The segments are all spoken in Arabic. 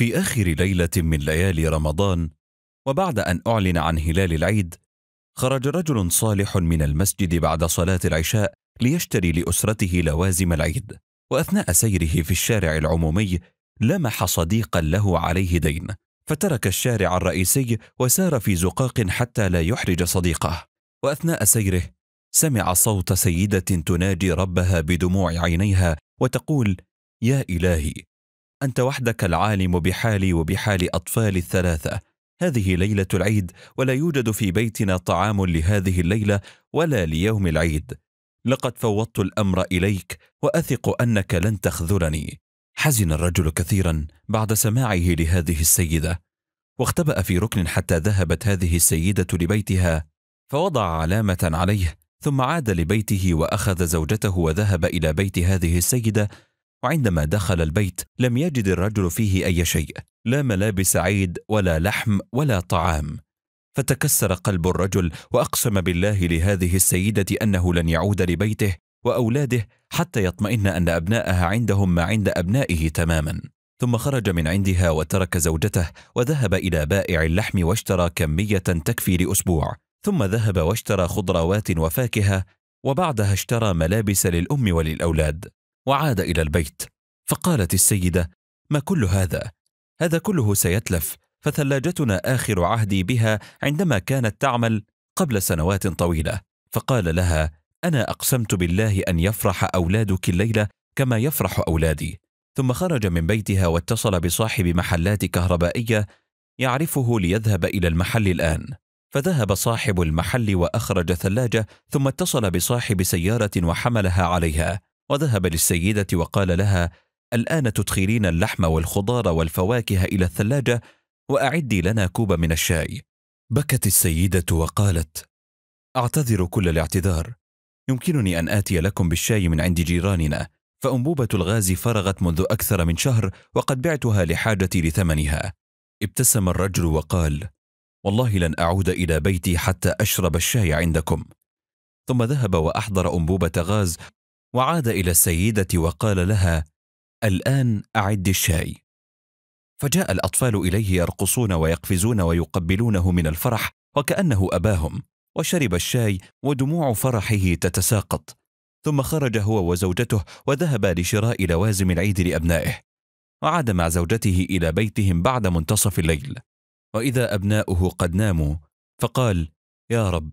في آخر ليلة من ليالي رمضان وبعد أن أعلن عن هلال العيد خرج رجل صالح من المسجد بعد صلاة العشاء ليشتري لأسرته لوازم العيد وأثناء سيره في الشارع العمومي لمح صديقا له عليه دين فترك الشارع الرئيسي وسار في زقاق حتى لا يحرج صديقه وأثناء سيره سمع صوت سيدة تناجي ربها بدموع عينيها وتقول يا إلهي انت وحدك العالم بحالي وبحال اطفالي الثلاثه هذه ليله العيد ولا يوجد في بيتنا طعام لهذه الليله ولا ليوم العيد لقد فوضت الامر اليك واثق انك لن تخذلني حزن الرجل كثيرا بعد سماعه لهذه السيده واختبا في ركن حتى ذهبت هذه السيده لبيتها فوضع علامه عليه ثم عاد لبيته واخذ زوجته وذهب الى بيت هذه السيده وعندما دخل البيت لم يجد الرجل فيه أي شيء لا ملابس عيد ولا لحم ولا طعام فتكسر قلب الرجل وأقسم بالله لهذه السيدة أنه لن يعود لبيته وأولاده حتى يطمئن أن أبناءها عندهم ما عند أبنائه تماما ثم خرج من عندها وترك زوجته وذهب إلى بائع اللحم واشترى كمية تكفي لأسبوع ثم ذهب واشترى خضروات وفاكهة وبعدها اشترى ملابس للأم وللأولاد وعاد الى البيت فقالت السيده ما كل هذا هذا كله سيتلف فثلاجتنا اخر عهدي بها عندما كانت تعمل قبل سنوات طويله فقال لها انا اقسمت بالله ان يفرح اولادك الليله كما يفرح اولادي ثم خرج من بيتها واتصل بصاحب محلات كهربائيه يعرفه ليذهب الى المحل الان فذهب صاحب المحل واخرج ثلاجه ثم اتصل بصاحب سياره وحملها عليها وذهب للسيدة وقال لها: الآن تدخلين اللحم والخضار والفواكه إلى الثلاجة وأعدي لنا كوب من الشاي. بكت السيدة وقالت: أعتذر كل الاعتذار. يمكنني أن آتي لكم بالشاي من عند جيراننا، فأنبوبة الغاز فرغت منذ أكثر من شهر وقد بعتها لحاجتي لثمنها. ابتسم الرجل وقال: والله لن أعود إلى بيتي حتى أشرب الشاي عندكم. ثم ذهب وأحضر أنبوبة غاز وعاد الى السيده وقال لها الان اعد الشاي فجاء الاطفال اليه يرقصون ويقفزون ويقبلونه من الفرح وكانه اباهم وشرب الشاي ودموع فرحه تتساقط ثم خرج هو وزوجته وذهبا لشراء لوازم العيد لابنائه وعاد مع زوجته الى بيتهم بعد منتصف الليل واذا ابناؤه قد ناموا فقال يا رب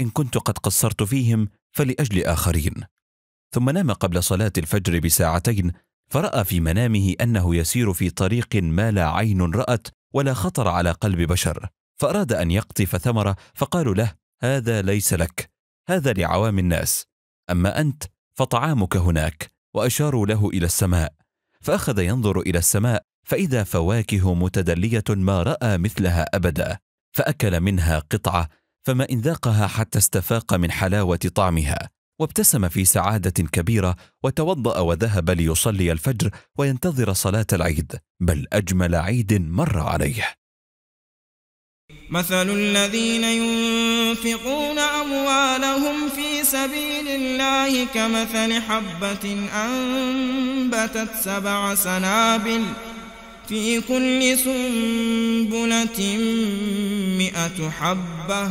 ان كنت قد قصرت فيهم فلاجل اخرين ثم نام قبل صلاة الفجر بساعتين فرأى في منامه أنه يسير في طريق ما لا عين رأت ولا خطر على قلب بشر فأراد أن يقطف ثمرة فقالوا له هذا ليس لك هذا لعوام الناس أما أنت فطعامك هناك وأشاروا له إلى السماء فأخذ ينظر إلى السماء فإذا فواكه متدلية ما رأى مثلها أبدا فأكل منها قطعة فما إن ذاقها حتى استفاق من حلاوة طعمها وابتسم في سعادة كبيرة وتوضأ وذهب ليصلي الفجر وينتظر صلاة العيد بل أجمل عيد مر عليه مثل الذين ينفقون أموالهم في سبيل الله كمثل حبة أنبتت سبع سنابل في كل سنبلة مئة حبة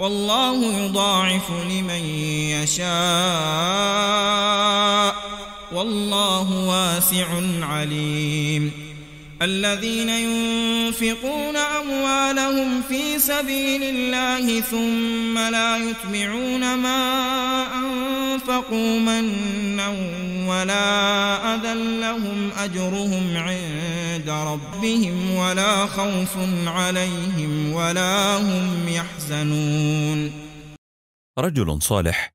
والله يضاعف لمن يشاء والله واسع عليم الذين ينفقون أموالهم في سبيل الله ثم لا يتبعون ما أنفقوا منا ولا أذى لهم أجرهم عند ربهم ولا خوف عليهم ولا هم يحزنون رجل صالح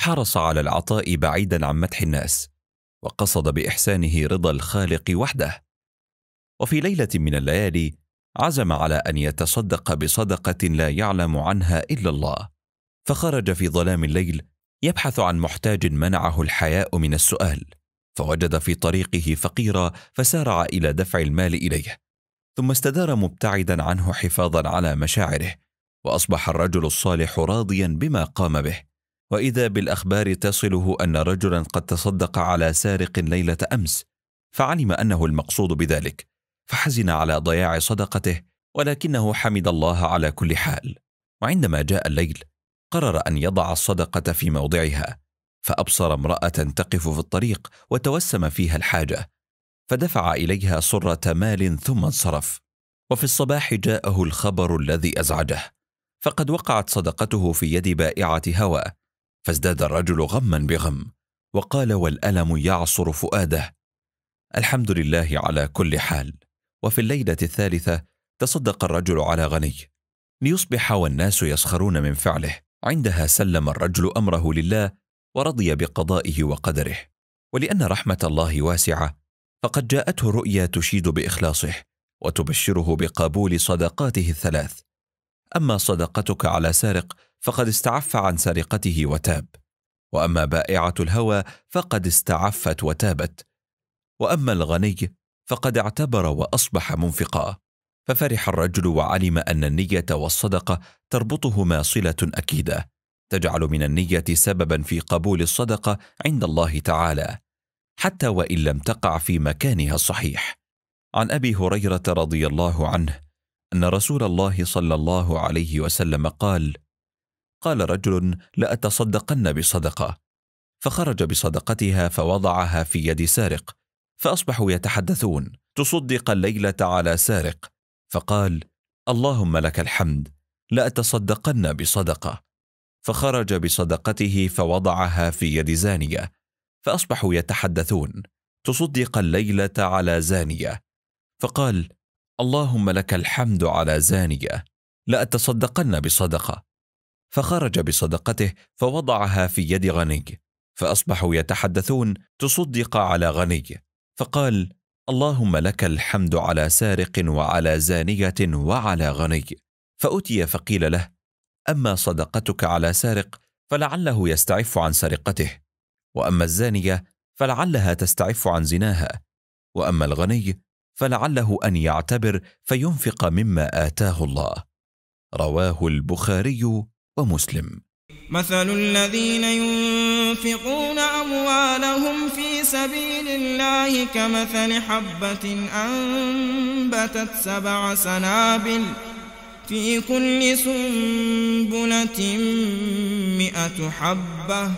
حرص على العطاء بعيدا عن مدح الناس وقصد بإحسانه رضا الخالق وحده وفي ليلة من الليالي عزم على أن يتصدق بصدقة لا يعلم عنها إلا الله فخرج في ظلام الليل يبحث عن محتاج منعه الحياء من السؤال فوجد في طريقه فقيرا فسارع الى دفع المال اليه ثم استدار مبتعدا عنه حفاظا على مشاعره واصبح الرجل الصالح راضيا بما قام به واذا بالاخبار تصله ان رجلا قد تصدق على سارق ليله امس فعلم انه المقصود بذلك فحزن على ضياع صدقته ولكنه حمد الله على كل حال وعندما جاء الليل قرر ان يضع الصدقه في موضعها فابصر امراه تقف في الطريق وتوسم فيها الحاجه فدفع اليها صرة مال ثم انصرف وفي الصباح جاءه الخبر الذي ازعجه فقد وقعت صدقته في يد بائعه هوى فازداد الرجل غما بغم وقال والالم يعصر فؤاده الحمد لله على كل حال وفي الليله الثالثه تصدق الرجل على غني ليصبح والناس يسخرون من فعله عندها سلم الرجل امره لله ورضي بقضائه وقدره ولان رحمه الله واسعه فقد جاءته رؤيا تشيد باخلاصه وتبشره بقبول صدقاته الثلاث اما صدقتك على سارق فقد استعف عن سرقته وتاب واما بائعه الهوى فقد استعفت وتابت واما الغني فقد اعتبر واصبح منفقا ففرح الرجل وعلم ان النيه والصدقه تربطهما صله اكيده تجعل من النيه سببا في قبول الصدقه عند الله تعالى حتى وان لم تقع في مكانها الصحيح عن ابي هريره رضي الله عنه ان رسول الله صلى الله عليه وسلم قال قال رجل لاتصدقن بصدقه فخرج بصدقتها فوضعها في يد سارق فاصبحوا يتحدثون تصدق الليله على سارق فقال اللهم لك الحمد لأتصدقن بصدقة فخرج بصدقته فوضعها في يد زانية فأصبحوا يتحدثون تصدق الليلة على زانية فقال اللهم لك الحمد على زانية لأتصدقن بصدقة فخرج بصدقته فوضعها في يد غني فأصبحوا يتحدثون تصدق على غني فقال اللهم لك الحمد على سارق وعلى زانيه وعلى غني فاتي فقيل له اما صدقتك على سارق فلعله يستعف عن سرقته واما الزانيه فلعلها تستعف عن زناها واما الغني فلعله ان يعتبر فينفق مما اتاه الله رواه البخاري ومسلم مثل الذين ينفقون اموالهم في سبيل الله كمثل حبة أنبتت سبع سنابل في كل سنبلة مئة حبة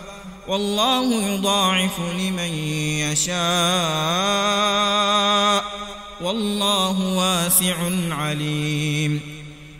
والله يضاعف لمن يشاء والله واسع عليم